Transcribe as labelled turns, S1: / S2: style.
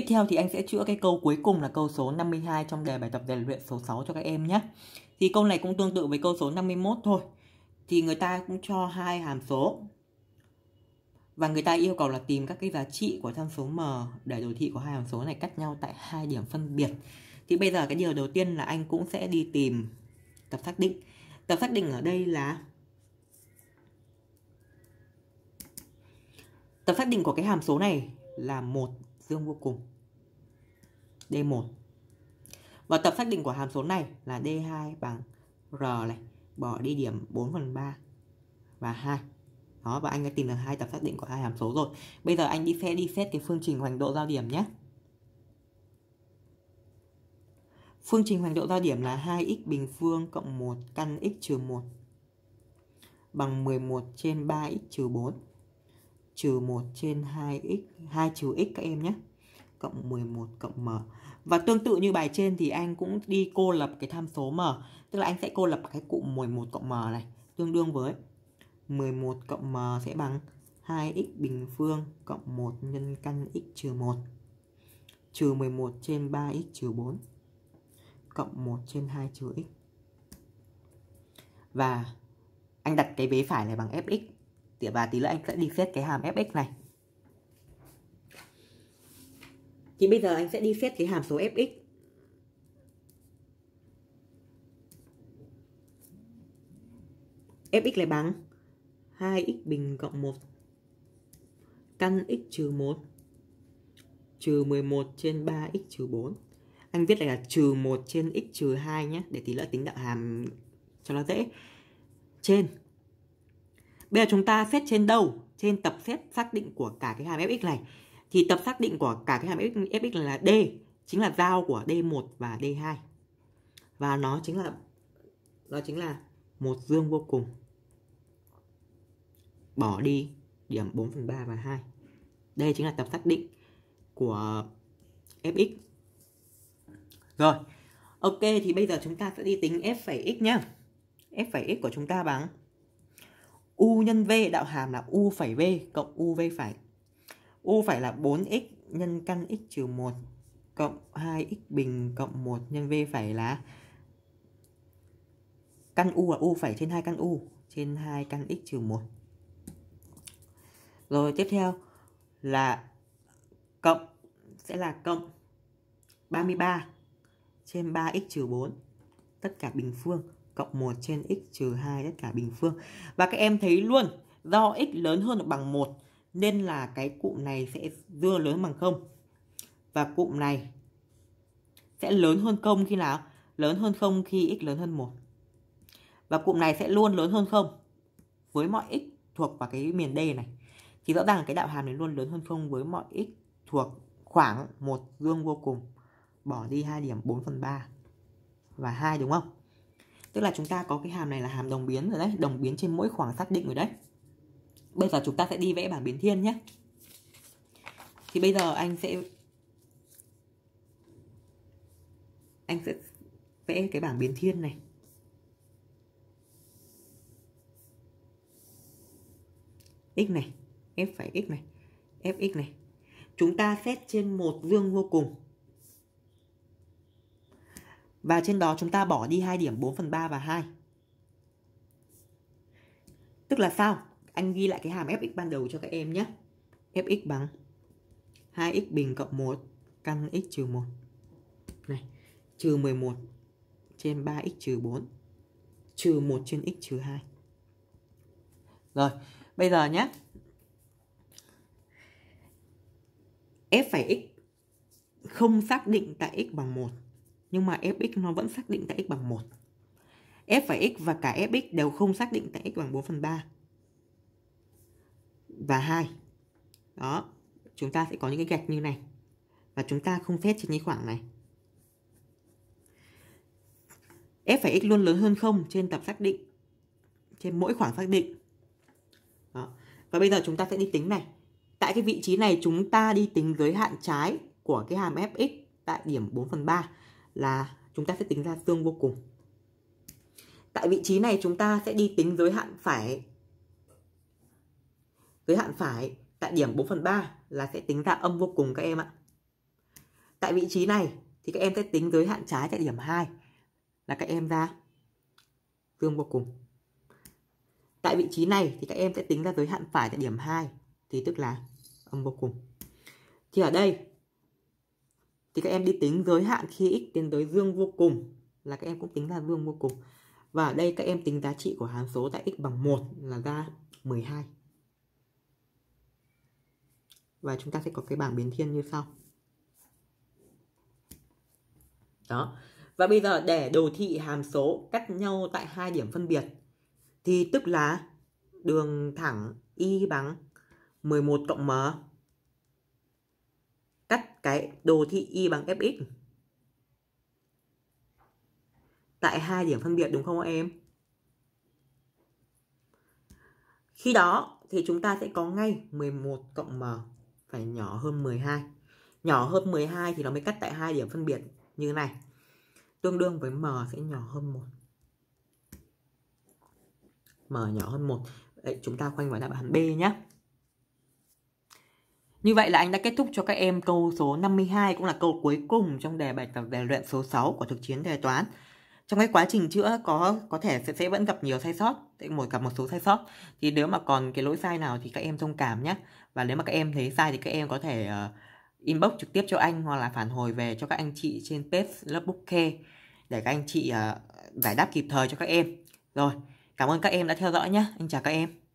S1: Tiếp theo thì anh sẽ chữa cái câu cuối cùng là câu số 52 trong đề bài tập rèn luyện số 6 cho các em nhé. Thì câu này cũng tương tự với câu số 51 thôi. Thì người ta cũng cho hai hàm số. Và người ta yêu cầu là tìm các cái giá trị của tham số m để đồ thị của hai hàm số này cắt nhau tại hai điểm phân biệt. Thì bây giờ cái điều đầu tiên là anh cũng sẽ đi tìm tập xác định. Tập xác định ở đây là tập xác định của cái hàm số này là một dương vô cùng. D1 Và tập xác định của hàm số này là D2 bằng R này, bỏ đi điểm 4 phần 3 và 2. Đó, và anh đã tìm được hai tập xác định của hai hàm số rồi. Bây giờ anh đi phê đi xét cái phương trình hoành độ giao điểm nhé. Phương trình hoành độ giao điểm là 2x bình phương cộng 1 căn x trừ 1 bằng 11 trên 3x trừ 4 trừ 1 trên 2x, 2 trừ x các em nhé. Cộng 11 cộng m. Và tương tự như bài trên thì anh cũng đi cô lập cái tham số m. Tức là anh sẽ cô lập cái cụm 11 cộng m này. Tương đương với 11 cộng m sẽ bằng 2x bình phương cộng 1 nhân căn x trừ 1 trừ 11 trên 3x trừ 4 cộng 1 trên 2 trừ x. Và anh đặt cái vế phải này bằng fx tỉa bà tí nữa anh sẽ đi xét cái hàm fx này thì bây giờ anh sẽ đi xét cái hàm số fx fx là bằng 2x bình cộng 1 căn x trừ 1 trừ 11 trên 3x trừ 4 anh viết này là trừ 1 trên x trừ 2 nhé để tí nữa tính đạo hàm cho nó dễ trên Bây giờ chúng ta xét trên đâu? Trên tập xét xác định của cả cái hàm fx này. Thì tập xác định của cả cái hàm fx, là D, chính là giao của D1 và D2. Và nó chính là nó chính là một dương vô cùng. Bỏ đi điểm 4 phần 3 và 2. Đây chính là tập xác định của fx. Rồi, ok thì bây giờ chúng ta sẽ đi tính f' x nhé. f' x của chúng ta bằng U nhân V đạo hàm là U phẩy V cộng U V phẩy. U phẩy là 4x nhân căn x trừ 1 cộng 2x bình cộng 1 nhân V phẩy là căn U là U phẩy trên 2 căn U trên 2 căn x trừ 1. Rồi tiếp theo là cộng sẽ là cộng 33 trên 3x trừ 4 tất cả bình phương cộng 1 trên x trừ 2 tất cả bình phương. Và các em thấy luôn do x lớn hơn được bằng 1 nên là cái cụm này sẽ dưa lớn bằng 0. Và cụm này sẽ lớn hơn không khi nào? Lớn hơn không khi x lớn hơn 1. Và cụm này sẽ luôn lớn hơn không với mọi x thuộc vào cái miền D này. Thì rõ ràng cái đạo hàm này luôn lớn hơn không với mọi x thuộc khoảng một dương vô cùng. Bỏ đi hai điểm 4 phần 3 và 2 đúng không? tức là chúng ta có cái hàm này là hàm đồng biến rồi đấy đồng biến trên mỗi khoảng xác định rồi đấy bây giờ chúng ta sẽ đi vẽ bảng biến thiên nhé thì bây giờ anh sẽ anh sẽ vẽ cái bảng biến thiên này x này f phải x này fx này chúng ta xét trên một dương vô cùng và trên đó chúng ta bỏ đi hai điểm 4 phần 3 và 2. Tức là sao? Anh ghi lại cái hàm fx ban đầu cho các em nhé. fx bằng 2x bình cộng 1 căn x trừ 1. Này, trừ 11 trên 3x trừ 4 trừ 1 trên x trừ 2. Rồi, bây giờ nhé. f phải x không xác định tại x bằng 1 nhưng mà fx nó vẫn xác định tại x bằng 1. f và x và cả fx đều không xác định tại x bằng 4 phần 3. Và 2. Đó, chúng ta sẽ có những cái gạch như này. Và chúng ta không xét trên những khoảng này. f và x luôn lớn hơn 0 trên tập xác định. Trên mỗi khoảng xác định. Đó. Và bây giờ chúng ta sẽ đi tính này. Tại cái vị trí này chúng ta đi tính giới hạn trái của cái hàm fx tại điểm 4 phần 3 là chúng ta sẽ tính ra dương vô cùng. Tại vị trí này chúng ta sẽ đi tính giới hạn phải. Giới hạn phải tại điểm 4 phần 3 là sẽ tính ra âm vô cùng các em ạ. Tại vị trí này thì các em sẽ tính giới hạn trái tại điểm 2 là các em ra dương vô cùng. Tại vị trí này thì các em sẽ tính ra giới hạn phải tại điểm 2 thì tức là âm vô cùng. Thì ở đây thì các em đi tính giới hạn khi x tiến tới dương vô cùng là các em cũng tính ra dương vô cùng. Và ở đây các em tính giá trị của hàm số tại x bằng 1 là ra 12. Và chúng ta sẽ có cái bảng biến thiên như sau. Đó. Và bây giờ để đồ thị hàm số cắt nhau tại hai điểm phân biệt thì tức là đường thẳng y bằng 11 cộng m cái đồ thị y bằng fx tại hai điểm phân biệt đúng không em? Khi đó thì chúng ta sẽ có ngay 11 cộng m phải nhỏ hơn 12. Nhỏ hơn 12 thì nó mới cắt tại hai điểm phân biệt như thế này. Tương đương với m sẽ nhỏ hơn 1. M nhỏ hơn 1. Đấy, chúng ta khoanh vào đáp án B nhé. Như vậy là anh đã kết thúc cho các em câu số 52 cũng là câu cuối cùng trong đề bài tập rèn luyện số 6 của thực chiến đề toán. Trong cái quá trình chữa có có thể sẽ, sẽ vẫn gặp nhiều sai sót, sẽ một gặp một số sai sót. Thì nếu mà còn cái lỗi sai nào thì các em thông cảm nhé. Và nếu mà các em thấy sai thì các em có thể uh, inbox trực tiếp cho anh hoặc là phản hồi về cho các anh chị trên page lớp k để các anh chị uh, giải đáp kịp thời cho các em. Rồi, cảm ơn các em đã theo dõi nhé. Anh chào các em.